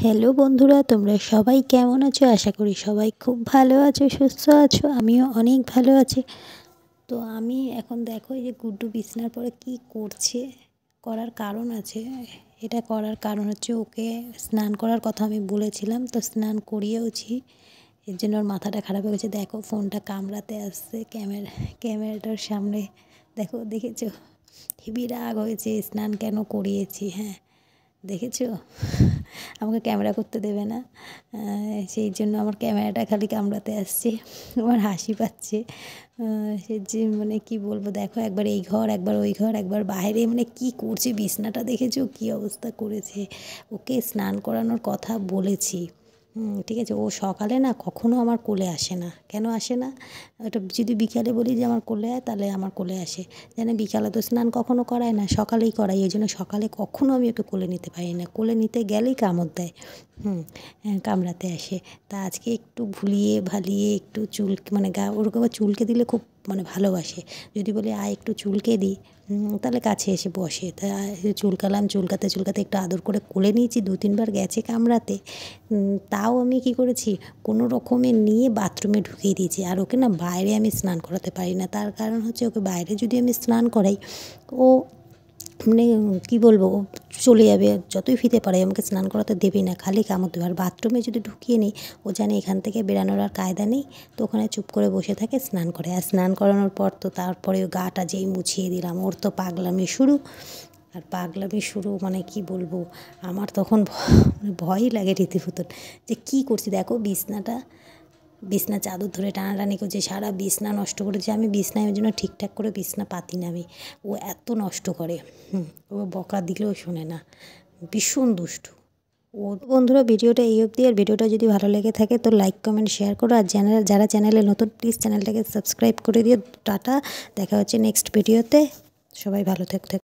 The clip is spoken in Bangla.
হ্যালো বন্ধুরা তোমরা সবাই কেমন আছো আশা করি সবাই খুব ভালো আছো সুস্থ আছো আমিও অনেক ভালো আছি তো আমি এখন দেখো যে গুড্ডু বিছনার পরে কি করছে করার কারণ আছে এটা করার কারণ হচ্ছে ওকে স্নান করার কথা আমি বলেছিলাম তো স্নান করিয়েওছি এর জন্য ওর মাথাটা খারাপ হয়ে গেছে দেখো ফোনটা কামড়াতে আসছে ক্যামেরা ক্যামেরাটার সামনে দেখো দেখেছো হেবি রাগ হয়েছে স্নান কেন করিয়েছি হ্যাঁ দেখেছো আমাকে ক্যামেরা করতে দেবে না সেই জন্য আমার ক্যামেরাটা খালি কামড়াতে আসছে আমার হাসি পাচ্ছে সে যে মানে কি বলবো দেখো একবার এই ঘর একবার ওই ঘর একবার বাইরে মানে কি করছে বিছনাটা দেখেছো কি অবস্থা করেছে ওকে স্নান করানোর কথা বলেছি ঠিক আছে ও সকালে না কখনো আমার কোলে আসে না কেন আসে না ওটা যদি বিকালে বলি যে আমার কোলে আয় তাহলে আমার কোলে আসে যেন বিকালে তো স্নান কখনো করায় না সকালেই করাই এই জন্য সকালে কখনো আমি ওকে কোলে নিতে পারি না কোলে নিতে গেলেই কামড় দেয় হুম হ্যাঁ, কামড়াতে আসে তা আজকে একটু ভুলিয়ে ভালিয়ে একটু চুল মানে গা ওরকম চুলকে দিলে খুব মানে ভালোবাসে যদি বলি আয় একটু চুলকে দিই তাহলে কাছে এসে বসে তা চুলকালাম চুলকাতে চুলকাতে একটু আদর করে কোলে নিয়েছি দু তিনবার গেছে কামড়াতে তাও আমি কি করেছি কোনো রকমে নিয়ে বাথরুমে ঢুকিয়ে দিয়েছি আর ওকে না বাইরে আমি স্নান করাতে পারি না তার কারণ হচ্ছে ওকে বাইরে যদি আমি স্নান করাই ও মানে কী বলবো চলে যাবে যতই ফিতে পারে আমাকে স্নান করাতে দেবেই না খালি কামড় দেবে আর বাথরুমে যদি ঢুকিয়ে নিই ও জানে এখান থেকে বেরানোর আর কায়দা নেই তো ওখানে চুপ করে বসে থাকে স্নান করে আর স্নান করানোর পর তো তারপরে ও গাটা যেই মুছিয়ে দিলাম ওর তো পাগলামি শুরু আর পাগলামি শুরু মানে কি বলবো আমার তখন মানে ভয়ই লাগে রীতিমতন যে কি করছি দেখো বিছনাটা বিছনা চাদর ধরে টানাটানি করছে সারা বিছনা নষ্ট করেছে আমি বিছনায় ওই জন্য ঠিকঠাক করে বিছনা পাতি না আমি ও এত নষ্ট করে হুম ও বকা দিলেও শোনে না ভীষণ দুষ্টু ও বন্ধুরা ভিডিওটা এই অবধি আর ভিডিওটা যদি ভালো লেগে থাকে তো লাইক কমেন্ট শেয়ার করো আর চ্যানেল যারা চ্যানেলে নতুন প্লিজ চ্যানেলটাকে সাবস্ক্রাইব করে দিও টাটা দেখা হচ্ছে নেক্সট ভিডিওতে সবাই ভালো থাকতে